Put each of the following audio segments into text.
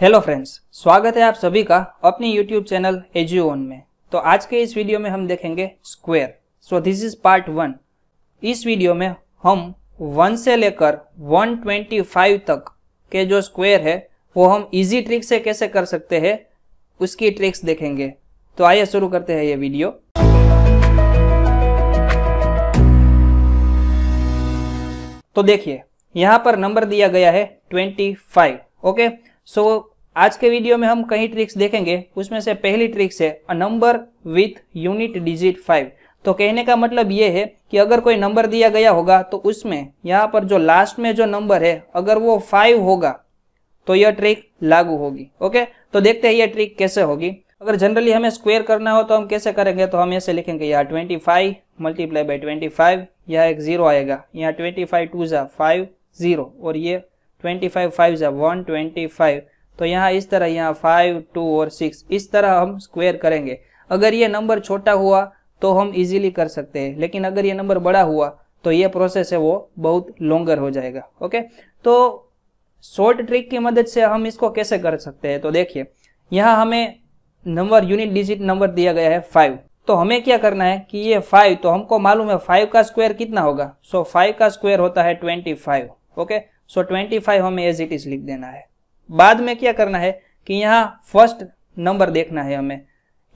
Hello friends स्वागत है आप सभी का अपनी यूट्यूब चैनल एजीओन में तो आज के इस वीडियो में हम देखेंगे square so this is part one इस वीडियो में हम वन से लेकर 125 तक के जो स्क्वायर है वो हम इजी ट्रिक से कैसे कर सकते हैं उसकी ट्रिक्स देखेंगे तो आइए शुरू करते हैं ये वीडियो तो देखिए यहाँ पर नंबर दिया गया है twenty okay okay? So so, आज के वीडियो में हम कई ट्रिक्स देखेंगे उसमें से पहली ट्रिक्स है a number with unit digit five तो कहने का मतलब ये है कि अगर कोई नंबर दिया गया होगा तो उसमें यहाँ पर जो लास्ट में जो नंबर है अगर वो फाइव होगा तो यह ट्रिक लागू होगी ओके तो देखते हैं यह ट्रिक कैसे होगी अगर जनरली हमें स्क्वेयर करना हो तो हम कैसे करेंगे तो हम ऐसे लिखेंगे यहाँ twenty five multiply by twenty five यहाँ एक जीरो आएगा यहाँ ट्वेंटी फाइव टू ज़ा फाइव जीरो और ये ट्वेंटी फाइव फाइव जब वन ट्वेंटी फाइव तो यहाँ इस तरह यहाँ फाइव टू और सिक्स इस तरह हम स्क्वेयर करेंगे अगर ये नंबर छोटा हुआ तो हम इजीली कर सकते हैं लेकिन अगर ये नंबर बड़ा हुआ तो ये प्रोसेस है वो बहुत लॉन्गर हो जाएगा ओके तो शॉर्ट ट्रिक की मदद से हम इसको कैसे कर सकते हैं तो देखिए यहाँ हमें नंबर यूनिट डिजिट नंबर दिया गया है फाइव तो हमें क्या करना है कि ये फाइव तो हमको मालूम है फाइव का स्क्वायर कितना होगा सो so, फाइव का स्क्वायर होता है twenty five okay so twenty five हमें एज इट इज लिख देना है बाद में क्या करना है कि यहाँ फर्स्ट नंबर देखना है हमें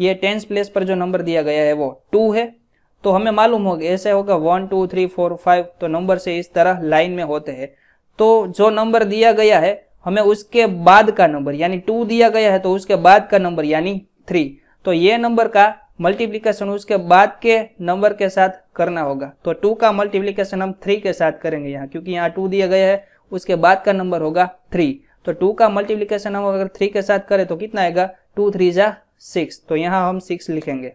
ये टेंस प्लेस पर जो नंबर दिया गया है वो टू है तो हमें मालूम होगा ऐसे होगा one two three four five तो नंबर से इस तरह लाइन में होते हैं तो जो नंबर दिया गया है हमें उसके बाद का नंबर यानी टू दिया गया है तो उसके बाद का नंबर यानी थ्री तो ये नंबर का मल्टीप्लीकेशन उसके बाद के नंबर के साथ करना होगा तो टू का मल्टीप्लीकेशन हम थ्री के साथ करेंगे यहाँ क्योंकि यहाँ टू दिया गया है उसके बाद का नंबर होगा थ्री तो टू का मल्टीप्लीकेशन हम अगर थ्री के साथ करें तो कितना आएगा टू थ्री जा सिक्स तो यहाँ हम सिक्स लिखेंगे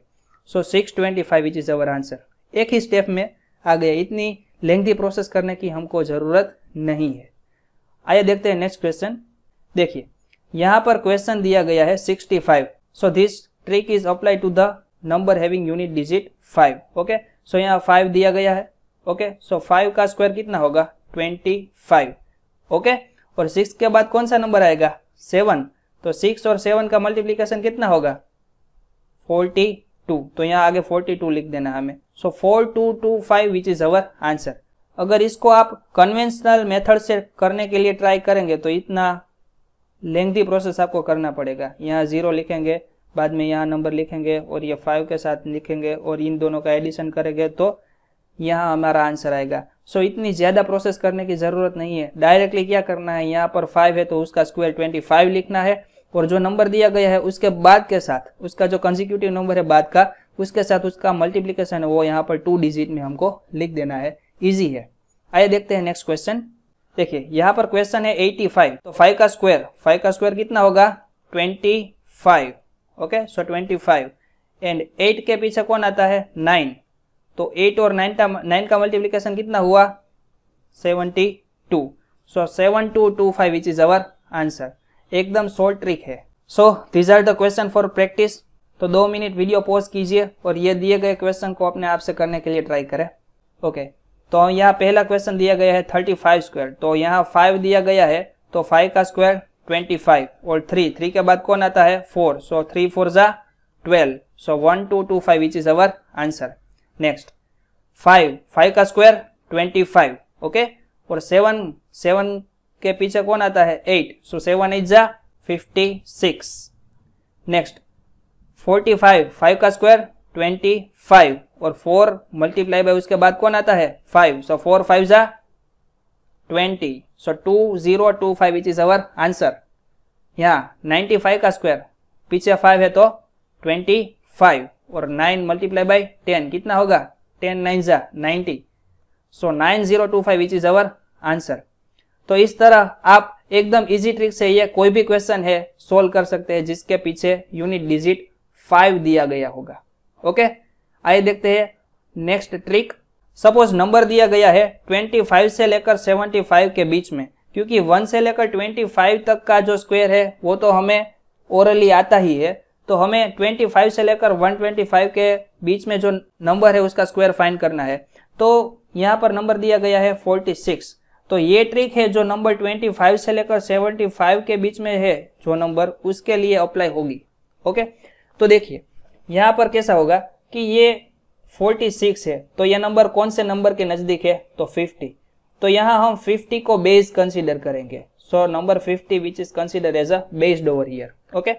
so six twenty five is is our answer एक ही स्टेप में आ गया इतनी लेंथी प्रोसेस करने की हमको ज़रूरत नहीं है आइए देखते हैं नेक्स्ट क्वेश्चन देखिए यहाँ पर क्वेश्चन दिया गया है sixty five so this trick is apply to the number having unit digit five okay so यहाँ फाइव दिया गया है ओके सो फाइव का स्क्वायर कितना होगा ट्वेंटी फाइव ओके और सिक्स के बाद कौन सा नंबर आएगा सेवन तो सिक्स और सेवन का मल्टीप्लीकेशन कितना होगा फोर्टी टू तो यहाँ आगे फोर्टी टू लिख देना हमें so four two two five which is our answer अगर इसको आप कन्वेंशनल मेथड से करने के लिए ट्राई करेंगे तो इतना लेंथी प्रोसेस आपको करना पड़ेगा यहाँ जीरो लिखेंगे बाद में यहाँ नंबर लिखेंगे और ये फाइव के साथ लिखेंगे और इन दोनों का एडिशन करेंगे तो यहाँ हमारा आंसर आएगा सो so, इतनी ज़्यादा प्रोसेस करने की ज़रूरत नहीं है डायरेक्टली क्या करना है यहाँ पर फाइव है तो उसका स्क्वायर ट्वेंटी फाइव लिखना है और जो नंबर दिया गया है उसके बाद के साथ उसका जो कंजिक्यूटिव नंबर है बाद का उसके साथ उसका मल्टीप्लीकेशन है वो यहाँ पर टू डिजिट में हमको लिख देना है ईजी है आइए देखते हैं नेक्स्ट क्वेश्चन देखिए यहाँ पर क्वेश्चन है एटी फाइव तो फाइव का स्क्वायर फाइव का स्क्वायर कितना होगा five okay so five and eight के पीछे कौन आता है नाइन तो एट और नाइन का नाइन का मल्टीप्लीकेशन कितना हुआ seventy two so seven two two five which is our answer एकदम शॉर्ट ट्रिक है so these are the question for practice तो दो मिनट वीडियो पॉज कीजिए और ये दिए गए क्वेश्चन को अपने आप से करने के लिए ट्राई करें ओके तो यहाँ पहला क्वेश्चन दिया गया है थर्टी फाइव स्क्वायर तो यहाँ फाइव दिया गया है तो फाइव का स्क्वायर ट्वेंटी फाइव और थ्री थ्री के बाद कौन आता है फोर सो थ्री फोर जा twelve so one two two five which is our answer next five five का स्क्वायर ट्वेंटी फाइव ओके और सेवन सेवन के पीछे कौन आता है एट सो सेवन इज जा fifty six next forty five five का स्क्वायर ट्वेंटी फाइव और फोर मल्टीप्लाई बाय उसके बाद कौन आता है फाइव सो फोर फाइव जा twenty so two zero two five which is our answer यहाँ नाइन्टी फाइव का स्क्वायर पीछे फाइव है तो ट्वेंटी फाइव और नाइन मल्टीप्लाई बाई टेन कितना होगा टेन नाइन जा ninety so nine zero two five which is our answer तो इस तरह आप एकदम इजी ट्रिक से ये कोई भी क्वेश्चन है सोल्व कर सकते हैं जिसके पीछे यूनिट डिजिट फाइव दिया गया होगा ओके आइए देखते हैं नेक्स्ट ट्रिक सपोज नंबर दिया गया है ट्वेंटी फाइव से लेकर फाइव के बीच में क्योंकि वन से लेकर ट्वेंटी फाइव तक का जो स्क्वेयर है वो तो हमें ओरली आता ही है तो हमें 25 से लेकर 125 के बीच में जो नंबर है उसका स्क्वायर फाइंड करना है तो यहाँ पर नंबर दिया गया है 46 तो ये ट्रिक है जो नंबर 25 से लेकर 75 के बीच में है जो नंबर उसके लिए अप्लाई होगी ओके तो देखिए यहाँ पर कैसा होगा कि ये 46 है तो ये नंबर कौन से नंबर के नज़दीक है तो 50 तो यहाँ हम 50 को बेस कंसिडर करेंगे so number fifty which is consider as a based over here okay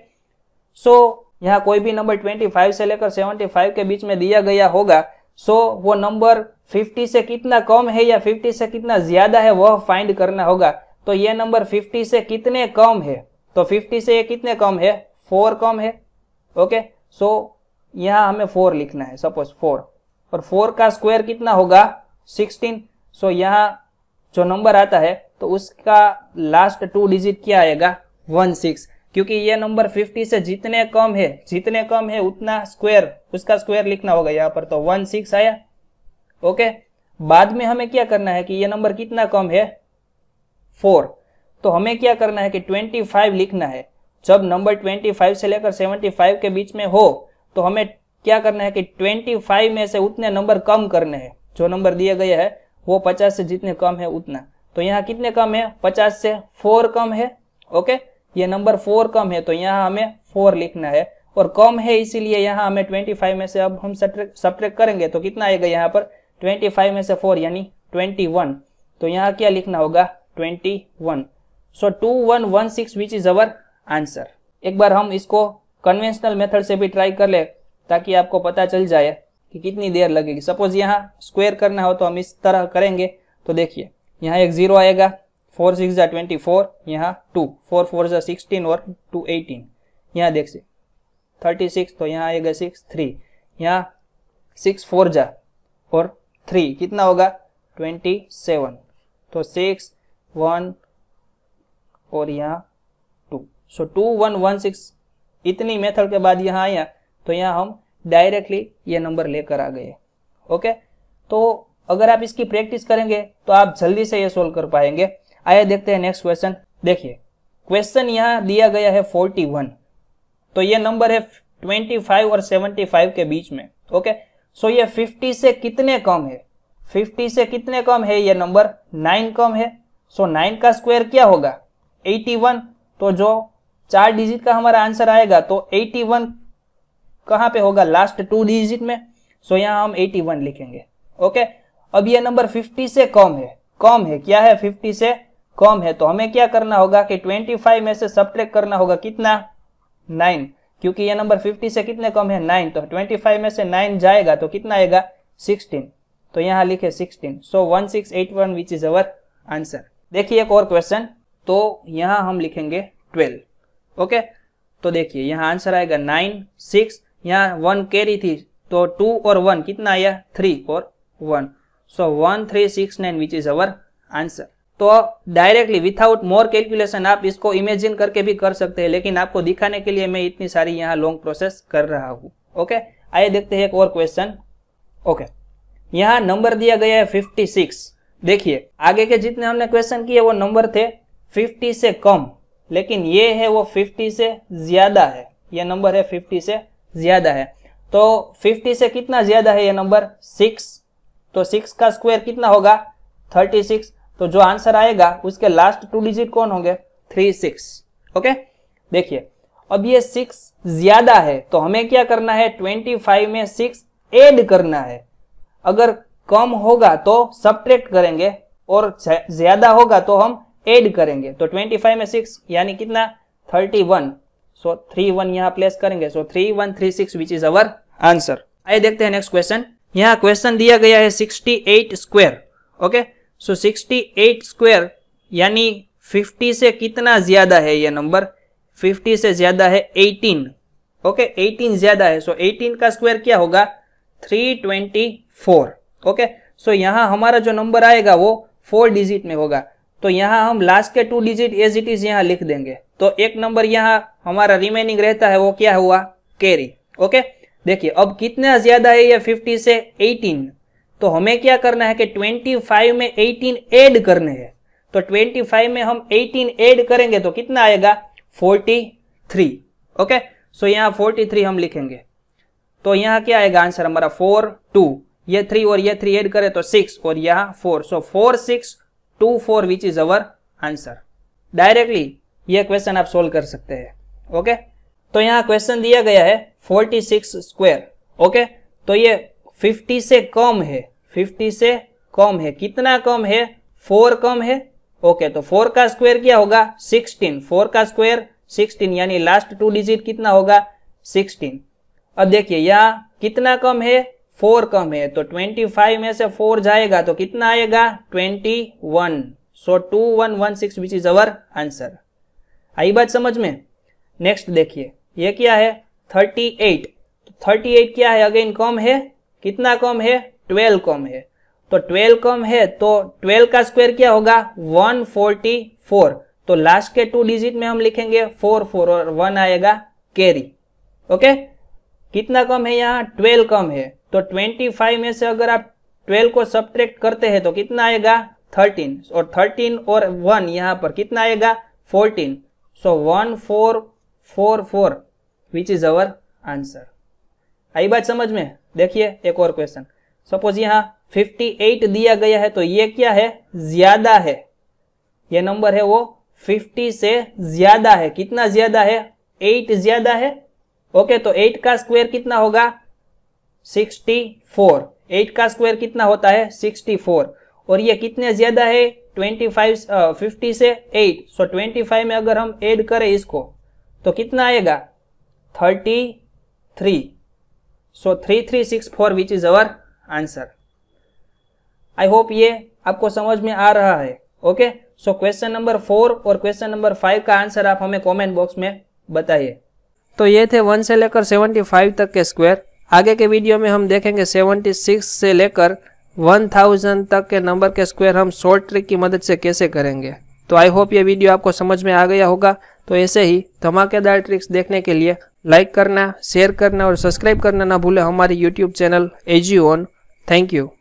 so so, यहाँ कोई भी नंबर 25 से लेकर 75 के बीच में दिया गया होगा सो so, वो नंबर 50 से कितना कम है या 50 से कितना ज्यादा है वह फाइंड करना होगा तो ये नंबर 50 से कितने कम है तो 50 से ये कितने कम है फोर कम है ओके सो so, यहाँ हमें फोर लिखना है सपोज फोर और फोर का स्क्वायर कितना होगा सिक्सटीन सो so, यहाँ जो नंबर आता है तो उसका लास्ट टू डिजिट क्या आएगा वन सिक्स क्योंकि ये नंबर 50 से जितने कम है जितने कम है उतना स्क्वायर उसका स्क्वायर लिखना होगा यहाँ पर तो वन सिक्स आया ओके बाद में हमें क्या करना है कि ये नंबर कितना कम है फोर तो हमें क्या करना है कि 25 लिखना है जब नंबर 25 से लेकर 75 के बीच में हो तो हमें क्या करना है कि 25 में से उतने नंबर कम करने हैं जो नंबर दिए गए हैं वो 50 से जितने कम है उतना तो यहाँ कितने कम है 50 से 4 कम है ओके ये नंबर फोर कम है तो यहाँ हमें फोर लिखना है और कम है इसीलिए यहाँ हमें ट्वेंटी फाइव में से अब हम सब्ट्रैक्ट करेंगे तो कितना आएगा यहाँ पर ट्वेंटी फाइव में से फोर यानी ट्वेंटी वन तो यहाँ क्या लिखना होगा twenty one so two one one six which is our answer एक बार हम इसको कन्वेंशनल मेथड से भी ट्राई कर ले ताकि आपको पता चल जाए कि कितनी देर लगेगी सपोज यहाँ स्क्वायर करना हो तो हम इस तरह करेंगे तो देखिए यहाँ एक जीरो आएगा फोर सिक्स जा ट्वेंटी फोर यहाँ टू फोर फोर जा सिक्सटीन और टू एटीन यहाँ देख से थर्टी सिक्स तो यहाँ आएगा सिक्स थ्री यहाँ सिक्स फोर जा और थ्री कितना होगा ट्वेंटी सेवन तो सिक्स वन और यहाँ two so two one one six इतनी मेथड के बाद यहाँ आया तो यहाँ हम डायरेक्टली ये नंबर लेकर आ गए ओके तो अगर आप इसकी प्रैक्टिस करेंगे तो आप जल्दी से ये सोल्व कर पाएंगे आइए देखते हैं नेक्स्ट क्वेश्चन देखिए क्वेश्चन यहाँ दिया गया है 41 तो ये नंबर है 25 और 75 के बीच में ओके सो ये 50 से कितने कम है 50 से कितने कम है ये नंबर 9 कम है सो so 9 का स्क्वायर क्या होगा 81 तो जो चार डिजिट का हमारा आंसर आएगा तो 81 कहाँ पे होगा लास्ट टू डिजिट में सो so यहाँ हम 81 लिखेंगे ओके अब ये नंबर 50 से कम है कम है क्या है 50 से कम है तो हमें क्या करना होगा कि 25 में से सब्ट्रैक्ट करना होगा कितना 9 क्योंकि ये नंबर 50 से कितने कम है 9 तो 25 में से 9 जाएगा तो कितना आएगा 16 तो यहाँ लिखे 16 so one six eight one which is our answer देखिए एक और क्वेश्चन तो यहाँ हम लिखेंगे 12 ओके तो देखिए यहाँ आंसर आएगा 9 6 यहाँ वन कैरी थी तो टू और वन कितना आया थ्री और one so one three six nine which is our answer तो डायरेक्टली विथाउट मोर कैलकुलेशन आप इसको इमेजिन करके भी कर सकते हैं लेकिन आपको दिखाने के लिए मैं इतनी सारी यहाँ लॉन्ग प्रोसेस कर रहा हूँ ओके आइए देखते हैं एक और क्वेश्चन ओके यहाँ नंबर दिया गया है 56 देखिए आगे के जितने हमने क्वेश्चन किए वो नंबर थे 50 से कम लेकिन ये है वो 50 से ज्यादा है ये नंबर है 50 से ज्यादा है तो 50 से कितना ज्यादा है ये नंबर 6 तो 6 का स्क्वायर कितना होगा 36 तो जो आंसर आएगा उसके लास्ट टू डिजिट कौन होंगे थ्री सिक्स ओके देखिए अब ये सिक्स ज्यादा है तो हमें क्या करना है ट्वेंटी फाइव में सिक्स एड करना है अगर कम होगा तो सब करेंगे और ज्यादा होगा तो हम एड करेंगे तो ट्वेंटी फाइव में सिक्स यानी कितना thirty one so three one यहाँ प्लेस करेंगे so three one three six which is our answer आइए देखते हैं नेक्स्ट क्वेश्चन यहाँ क्वेश्चन दिया गया है sixty eight square okay so eight square यानी फिफ्टी से कितना ज्यादा है यह नंबर फिफ्टी से ज्यादा है एटीन ओके एटीन ज्यादा है सो so एटीन का स्क्वायर क्या होगा फोर ओके सो यहां हमारा जो नंबर आएगा वो फोर डिजिट में होगा तो यहाँ हम लास्ट के two digit as it is यहाँ लिख देंगे तो एक नंबर यहाँ हमारा रिमेनिंग रहता है वो क्या हुआ कैरी ओके देखिए अब कितना ज्यादा है यह 50 से एटीन तो हमें क्या करना है कि 25 में 18 ऐड करने हैं तो 25 में हम 18 ऐड करेंगे तो कितना आएगा 43 ओके सो यहां 43 हम लिखेंगे तो यहां क्या आएगा आंसर हमारा 4 2 ये 3 और ये 3 ऐड करें तो 6 और यहां 4 so four six two four which is our answer directly ये क्वेश्चन आप सोल्व कर सकते हैं ओके okay? तो यहां क्वेश्चन दिया गया है फोर्टी सिक्स ओके तो ये 50 से कम है 50 से कम है कितना कम है फोर कम है ओके तो फोर का स्क्वायर क्या होगा 16 फोर का स्क्वायर 16 यानी लास्ट टू डिजिट कितना होगा 16 अब देखिए यहाँ कितना कम है फोर कम है तो 25 में से फोर जाएगा तो कितना आएगा 21 so two one one six which is our answer आई बात समझ में नेक्स्ट देखिए ये क्या है 38 तो 38 क्या है अगेन कम है कितना कम है ट्वेल्व कम है तो ट्वेल्व कम है तो ट्वेल्व का स्क्वायर क्या होगा वन फोर्टी फोर तो लास्ट के टू डिजिट में हम लिखेंगे फोर फोर और वन आएगा कैरी ओके कितना कम है यहाँ ट्वेल्व कम है तो ट्वेंटी फाइव में से अगर आप ट्वेल्व को सब्ट्रैक्ट करते हैं तो कितना आएगा थर्टीन और थर्टीन और वन यहाँ पर कितना आएगा fourteen so one four four four which is our answer आई बात समझ में देखिए एक और क्वेश्चन सपोज यहाँ 58 दिया गया है तो ये क्या है ज्यादा है ये नंबर है वो 50 से ज्यादा है कितना ज्यादा है 8 ज्यादा है ओके तो 8 का स्क्वायर कितना होगा 64 8 का स्क्वायर कितना होता है 64 और ये कितने ज्यादा है 25 50 से 8 सो so 25 में अगर हम ऐड करें इसको तो कितना आएगा 33 so three three six four which is our answer I hope ये आपको समझ में आ रहा है okay so question number four और क्वेश्चन नंबर फाइव का आंसर आप हमें कॉमेंट बॉक्स में बताइए तो ये थे वन से लेकर सेवेंटी फाइव तक के स्क्वायर आगे के वीडियो में हम देखेंगे सेवेंटी सिक्स से लेकर वन थाउजेंड तक के नंबर के स्क्वायर हम शॉर्ट ट्रिक की मदद से कैसे करेंगे तो आई होप ये वीडियो आपको समझ में आ गया होगा तो ऐसे ही धमाकेदार ट्रिक्स देखने के लिए लाइक करना शेयर करना और सब्सक्राइब करना ना भूलें हमारी यूट्यूब चैनल एजी ऑन थैंक यू